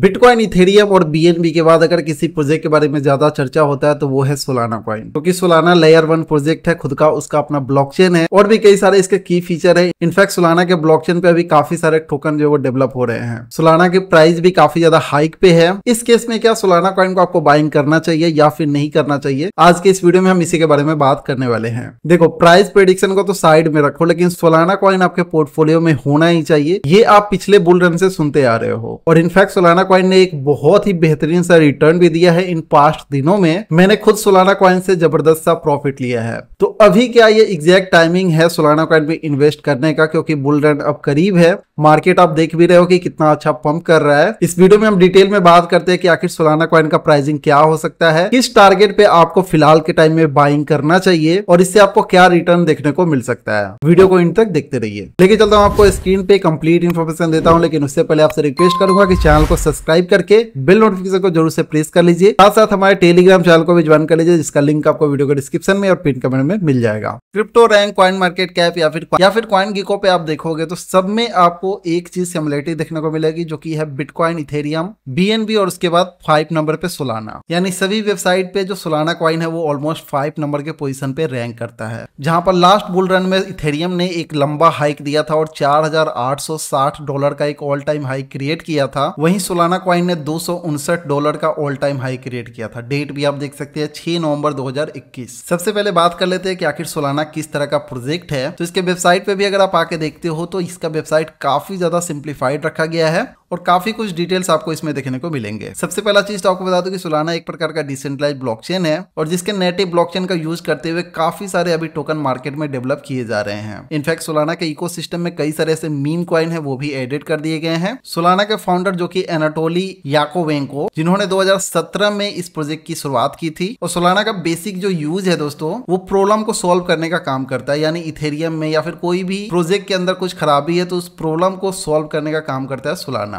bitcoin Ethereum और BNB के बाद अगर किसी प्रोजेक्ट के बारे में ज्यादा चर्चा होता है तो वो है सोलाना कॉइन क्योंकि तो सोलाना लेयर वन प्रोजेक्ट है खुद का उसका अपना ब्लॉकचेन है और भी कई सारे इसके की फीचर है इनफैक्ट सोलाना के ब्लॉकचेन पे अभी काफी सारे टोकन जो वो डेवलप हो रहे हैं सोलाना के प्राइस भी काफी ज्यादा हाइक पे है इस केस में क्या सोलाना कॉइन को आपको बाइंग करना चाहिए या फिर नहीं करना चाहिए आज के इस वीडियो में हम इसी के बारे में बात करने वाले हैं देखो प्राइस प्रेडिक्शन को तो साइड में रखो लेकिन सोलाना कॉइन आपके पोर्टफोलियो में होना ही चाहिए ये आप पिछले बुल रन से सुनते आ रहे हो और इनफैक्ट सोलाना कॉइन ने एक बहुत ही बेहतरीन सा रिटर्न भी दिया है इन पास्ट दिनों में मैंने खुद सोलाना कॉइन से जबरदस्त सा प्रॉफिट लिया है तो अभी क्या ये एग्जैक्ट टाइमिंग है सोलाना कॉइन में इन्वेस्ट करने का क्योंकि बुल रन अब करीब है मार्केट आप देख भी रहे हो कि कितना अच्छा पंप कर रहा है इस वीडियो में हम डिटेल में बात करते हैं कि आखिर सोलाना कॉइन का प्राइसिंग क्या हो सकता है किस टारगेट पे आपको फिलहाल के टाइम में बाइंग करना चाहिए और इससे आपको क्या रिटर्न देखने को मिल सकता है वीडियो को इन तक देखते रहिए लेकिन चलता हूँ आपको स्क्रीन पे कंप्लीट इन्फॉर्मेशन देता हूँ लेकिन उससे पहले आपसे रिक्वेस्ट करूंगा की चैनल को सब्सक्राइब सब्सक्राइब करके बिल नोटिफिकेशन को जरूर से प्रेस कर लीजिए साथ साथ हमारे टेलीग्राम चैनल को भी ज्वाइन कर लीजिए जिसका लिंक आपको वीडियो के डिस्क्रिप्शन में और पिन कमेंट में मिल जाएगा crypto rank coin market cap या फिर या फिर क्वाइन गिको पे आप देखोगे तो सब में आपको एक चीज सिमिलरिटी देखने को मिलेगी जो की है बिटकॉइन इथेरियम बीएनबी और उसके बाद फाइव नंबर पे सोलाना यानी सभी वेबसाइट पे जो सोलाना क्वाइन है वो ऑलमोस्ट फाइव नंबर के पोजिशन पे रैंक करता है जहां पर लास्ट बुल रन में इथेरियम ने एक लंबा हाइक दिया था और चार डॉलर का एक ऑल टाइम हाइक क्रिएट किया था वहीं सोलाना सोलाना क्वाइन ने दो डॉलर का ऑल टाइम हाई क्रिएट किया था डेट भी आप देख सकते हैं 6 नवंबर 2021 सबसे पहले बात कर लेते हैं कि आखिर सोलाना किस तरह का प्रोजेक्ट है तो इसके वेबसाइट पे भी अगर आप आके देखते हो तो इसका वेबसाइट काफी ज्यादा सिंप्लीफाइड रखा गया है और काफी कुछ डिटेल्स आपको इसमें देखने को मिलेंगे सबसे पहला चीज तो आपको बता दूं कि सुलाना एक प्रकार का डिसेंट्रलाइज ब्लॉकचेन है और जिसके नेटिव ब्लॉकचेन का यूज करते हुए काफी सारे अभी टोकन मार्केट में डेवलप किए जा रहे हैं इनफैक्ट सोलाना के इकोसिस्टम में कई सारे ऐसे मीम क्वाइन है वो भी एडिट कर दिए गए हैं सोलाना के फाउंडर जो की एनाटोली याकोवेंको जिन्होंने दो में इस प्रोजेक्ट की शुरुआत की थी और सोलाना का बेसिक जो यूज है दोस्तों वो प्रॉब्लम को सोल्व करने का काम करता है यानी इथेरियम में या फिर कोई भी प्रोजेक्ट के अंदर कुछ खराबी है तो उस प्रॉब्लम को सोल्व करने का काम करता है सोलाना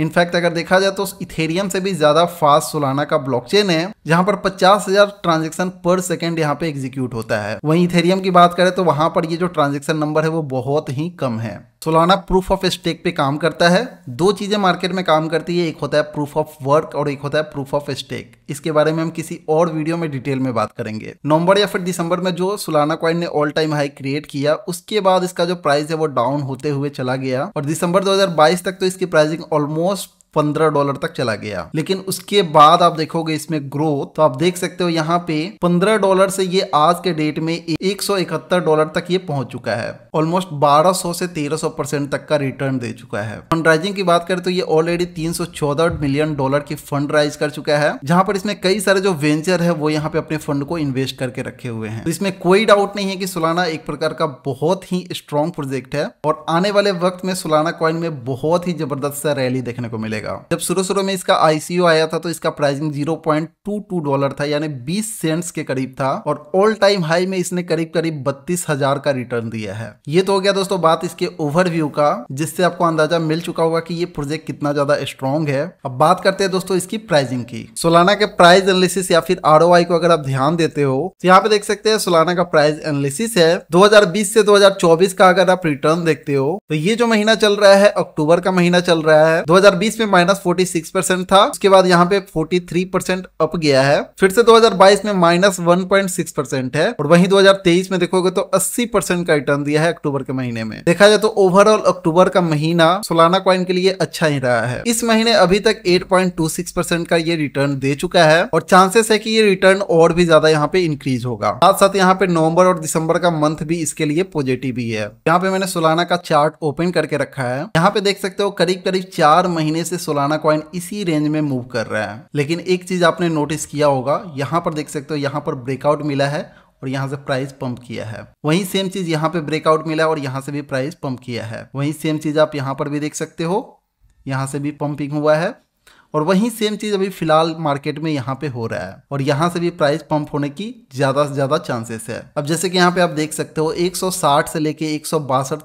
इनफैक्ट अगर देखा जाए तो इथेरियम से भी ज़्यादा फास्ट सोलाना का ब्लॉकचेन है जहां पर पचास हजार ट्रांजेक्शन पर सेकेंड यहाँ पे एग्जीक्यूट होता है वहीं इथेरियम की बात करें तो वहां पर ये जो ट्रांजेक्शन नंबर है वो बहुत ही कम है सोलाना प्रूफ ऑफ स्टेक पे काम करता है दो चीज़ें मार्केट में काम करती है एक होता है प्रूफ ऑफ वर्क और एक होता है प्रूफ ऑफ स्टेक इसके बारे में हम किसी और वीडियो में डिटेल में बात करेंगे नवंबर या फिर दिसंबर में जो सोलाना क्वाइन ने ऑल टाइम हाई क्रिएट किया उसके बाद इसका जो प्राइस है वो डाउन होते हुए चला गया और दिसंबर दो तक तो इसकी प्राइसिंग ऑलमोस्ट पंद्रह डॉलर तक चला गया लेकिन उसके बाद आप देखोगे इसमें ग्रोथ तो आप देख सकते हो यहाँ पे पंद्रह डॉलर से ये आज के डेट में एक सौ इकहत्तर डॉलर तक ये पहुंच चुका है ऑलमोस्ट बारह सौ से तेरह सौ परसेंट तक का रिटर्न दे चुका है फंड राइजिंग की बात करें तो ये ऑलरेडी तीन सौ चौदह मिलियन डॉलर की फंड राइज कर चुका है जहां पर इसमें कई सारे जो वेंचर है वो यहाँ पे अपने फंड को इन्वेस्ट करके रखे हुए हैं तो इसमें कोई डाउट नहीं है कि सुलाना एक प्रकार का बहुत ही स्ट्रॉन्ग प्रोजेक्ट है और आने वाले वक्त में सुलाना कॉइन में बहुत ही जबरदस्त सा रैली देखने को मिलेगा जाएगा जब शुरू शुरू में इसका आईसीओ आया था तो इसका प्राइसिंग 0.22 डॉलर था यानी 20 सेंट्स के करीब था और ऑल टाइम हाई में इसने करीब करीब बत्तीस हजार का रिटर्न दिया है ये तो हो गया दोस्तों बात इसके ओवरव्यू का जिससे आपको अंदाजा मिल चुका होगा की ये प्रोजेक्ट कितना ज्यादा स्ट्रॉन्ग है अब बात करते हैं दोस्तों इसकी प्राइसिंग की सोलाना के प्राइस एनालिसिस या फिर आर को अगर आप ध्यान देते हो तो यहाँ पे देख सकते हैं सोलाना का प्राइस एनालिसिस है 2020 से 2024 का अगर आप रिटर्न देखते हो तो ये जो महीना चल रहा है अक्टूबर का महीना चल रहा है 2020 में माइनस फोर्टी सिक्स परसेंट था उसके बाद यहाँ पे फोर्टी थ्री परसेंट अप गया है फिर से 2022 में minus one point six percent है और वहीं 2023 में देखोगे तो अस्सी परसेंट का रिटर्न दिया है अक्टूबर के महीने में देखा जाए तो ओवरऑल अक्टूबर का महीना सोलाना क्वाइन के लिए अच्छा ही रहा है इस महीने अभी तक eight point two six percent का ये रिटर्न दे चुका है और चांसेस है की ये रिटर्न और भी ज्यादा यहाँ पे इंक्रीज होगा साथ साथ यहाँ पे नवम्बर और दिसंबर का मंथ भी इसके लिए पॉजिटिव ही है यहाँ पे मैंने सोलाना का चार्ट ओपन करके रखा है यहाँ पे देख सकते हो करीब करीब चार महीने से सोलाना कॉइन इसी रेंज में मूव कर रहा है लेकिन एक चीज आपने नोटिस किया होगा यहाँ पर देख सकते हो यहाँ पर ब्रेकआउट मिला है और यहाँ से प्राइस पंप किया है वही सेम चीज यहाँ पे ब्रेकआउट मिला है और यहाँ से भी प्राइस पंप किया है वही सेम चीज आप यहाँ पर भी देख सकते हो यहाँ से भी पंपिंग हुआ है और वही सेम चीज़ अभी फिलहाल मार्केट में यहाँ पे हो रहा है और यहाँ से भी प्राइस पंप होने की ज़्यादा से ज़्यादा चांसेस है अब जैसे कि यहाँ पे आप देख सकते हो 160 से लेके एक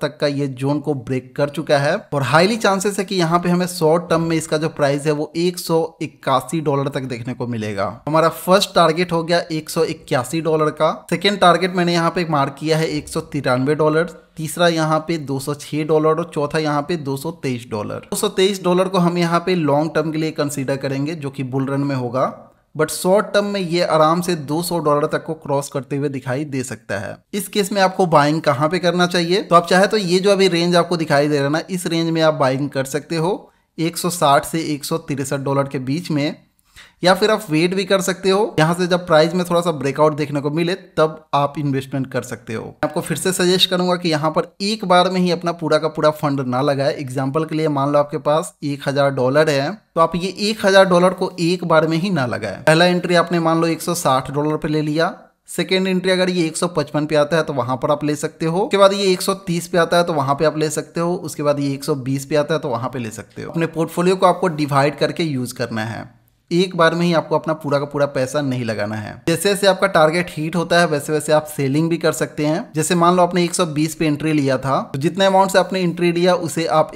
तक का ये जोन को ब्रेक कर चुका है और हाईली चांसेस है कि यहाँ पे हमें शॉर्ट टर्म में इसका जो प्राइस है वो एक डॉलर तक देखने को मिलेगा हमारा फर्स्ट टारगेट हो गया एक डॉलर का सेकेंड टारगेट मैंने यहाँ पे मार्क किया है एक डॉलर तीसरा यहाँ पे 206 डॉलर और चौथा यहाँ पे 223 डॉलर 223 डॉलर को हम यहाँ पे लॉन्ग टर्म के लिए कंसीडर करेंगे जो कि बुल रन में होगा बट शॉर्ट टर्म में ये आराम से 200 डॉलर तक को क्रॉस करते हुए दिखाई दे सकता है इस केस में आपको बाइंग कहाँ पे करना चाहिए तो आप चाहे तो ये जो अभी रेंज आपको दिखाई दे रहा है ना इस रेंज में आप बाइंग कर सकते हो एक से एक डॉलर के बीच में या फिर आप वेट भी कर सकते हो यहाँ से जब प्राइस में थोड़ा सा ब्रेकआउट देखने को मिले तब आप इन्वेस्टमेंट कर सकते हो आपको फिर से सजेस्ट करूंगा कि यहाँ पर एक बार में ही अपना पूरा का पूरा फंड ना लगाए एग्जाम्पल के लिए मान लो आपके पास एक हजार डॉलर है तो आप ये एक हजार डॉलर को एक बार में ही ना लगाए पहला एंट्री आपने मान लो एक डॉलर पे ले लिया सेकेंड एंट्री अगर ये 155 पे आता है तो वहां पर आप ले सकते हो उसके बाद ये 130 पे आता है तो वहां पे आप ले सकते हो उसके बाद ये 120 पे आता है तो वहां पे ले सकते हो अपने पोर्टफोलियो को आपको डिवाइड करके यूज करना है एक बार में ही आपको अपना पूरा का पूरा पैसा नहीं लगाना है जैसे जैसे आपका टारगेट हीट होता है वैसे वैसे आप सेलिंग भी कर सकते हैं जैसे मान लो आपने 120 पे एंट्री लिया था तो जितने अमाउंट से आपने एंट्री लिया उसे आप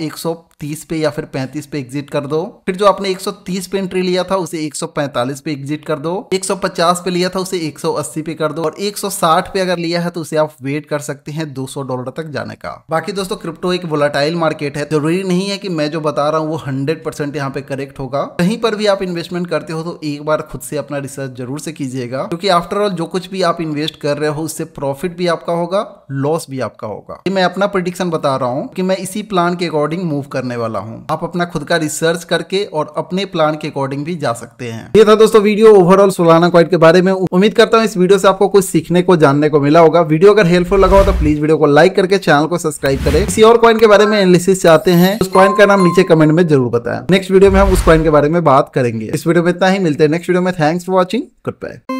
तीस पे या फिर पैंतीस पे एग्जिट कर दो फिर जो आपने 130 पे एंट्री लिया था उसे 145 पे एग्जिट कर दो 150 पे लिया था उसे 180 पे कर दो और 160 पे अगर लिया है तो उसे आप वेट कर सकते हैं 200 डॉलर तक जाने का बाकी दोस्तों क्रिप्टो एक वोलाटाइल मार्केट है जरूरी नहीं है कि मैं जो बता रहा हूँ वो हंड्रेड परसेंट यहाँ पे करेक्ट होगा कहीं पर भी आप इन्वेस्टमेंट करते हो तो एक बार खुद से अपना रिसर्च जरूर से कीजिएगा क्योंकि आफ्टरऑल जो कुछ भी आप इन्वेस्ट कर रहे हो उससे प्रॉफिट भी आपका होगा लॉस भी आपका होगा मैं अपना प्रडिक्शन बता रहा हूँ कि मैं इसी प्लान के अकॉर्डिंग मूव करने वाला हूँ आप अपना खुद का रिसर्च करके और अपने प्लान के अकॉर्डिंग भी जा सकते हैं ये था दोस्तों वीडियो ओवरऑल सोलाना क्वाइट के बारे में उम्मीद करता हूँ इस वीडियो से आपको कुछ सीखने को जानने को मिला होगा वीडियो अगर हेल्पफुल लगा हो तो प्लीज वीडियो को लाइक करके चैनल को सब्सक्राइब करें किसी और कॉइन के बारे में एनालिसिस चाहते हैं उस कॉइन का नाम नीचे कमेंट में जरूर बताए नेक्स्ट वीडियो में हम उस कॉइन के बारे में बात करेंगे इस वीडियो में इतना ही मिलते हैं नेक्स्ट वीडियो में thanks for watching good bye